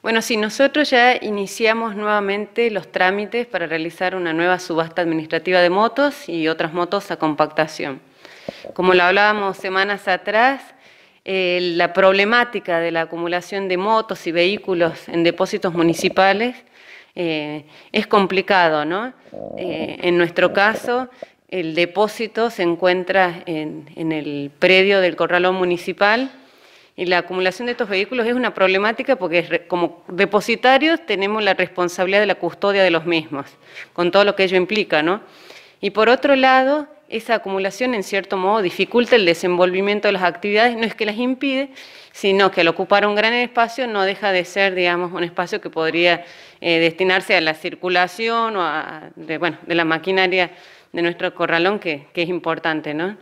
Bueno, sí, nosotros ya iniciamos nuevamente los trámites para realizar una nueva subasta administrativa de motos y otras motos a compactación. Como lo hablábamos semanas atrás, eh, la problemática de la acumulación de motos y vehículos en depósitos municipales eh, es complicado, ¿no? Eh, en nuestro caso, el depósito se encuentra en, en el predio del Corralón Municipal, y la acumulación de estos vehículos es una problemática porque como depositarios tenemos la responsabilidad de la custodia de los mismos, con todo lo que ello implica, ¿no? Y por otro lado, esa acumulación en cierto modo dificulta el desenvolvimiento de las actividades, no es que las impide, sino que al ocupar un gran espacio no deja de ser, digamos, un espacio que podría eh, destinarse a la circulación o a, la maquinaria de nuestro corralón, que, que es importante, ¿no?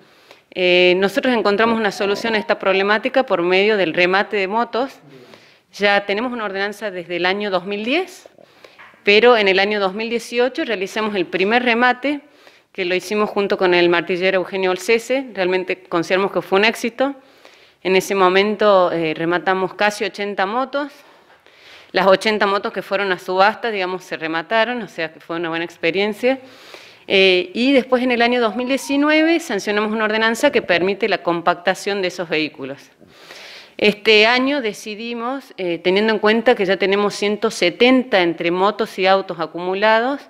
Eh, nosotros encontramos una solución a esta problemática por medio del remate de motos. Ya tenemos una ordenanza desde el año 2010, pero en el año 2018 realizamos el primer remate, que lo hicimos junto con el martillero Eugenio Olcese, realmente consideramos que fue un éxito. En ese momento eh, rematamos casi 80 motos, las 80 motos que fueron a subasta, digamos, se remataron, o sea que fue una buena experiencia. Eh, y después en el año 2019 sancionamos una ordenanza que permite la compactación de esos vehículos. Este año decidimos, eh, teniendo en cuenta que ya tenemos 170 entre motos y autos acumulados,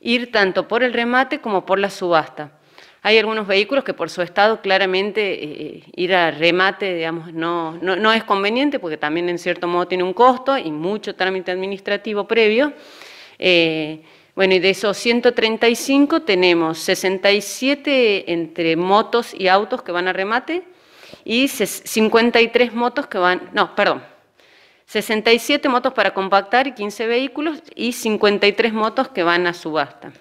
ir tanto por el remate como por la subasta. Hay algunos vehículos que por su estado claramente eh, ir a remate digamos, no, no, es conveniente porque también en cierto modo tiene un costo y mucho trámite administrativo previo. Bueno, y de esos 135 tenemos 67 entre motos y autos que van a remate y 53 motos que van, no, perdón, 67 motos para compactar y 15 vehículos y 53 motos que van a subasta.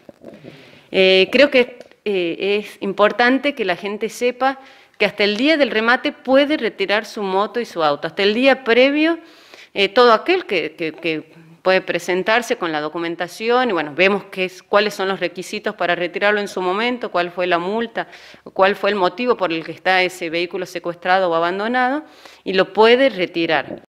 Eh, creo que eh, es importante que la gente sepa que hasta el día del remate puede retirar su moto y su auto. Hasta el día previo, eh, todo aquel que puede presentarse con la documentación y bueno, vemos es, cuáles son los requisitos para retirarlo en su momento, cuál fue la multa, cuál fue el motivo por el que está ese vehículo secuestrado o abandonado y lo puede retirar.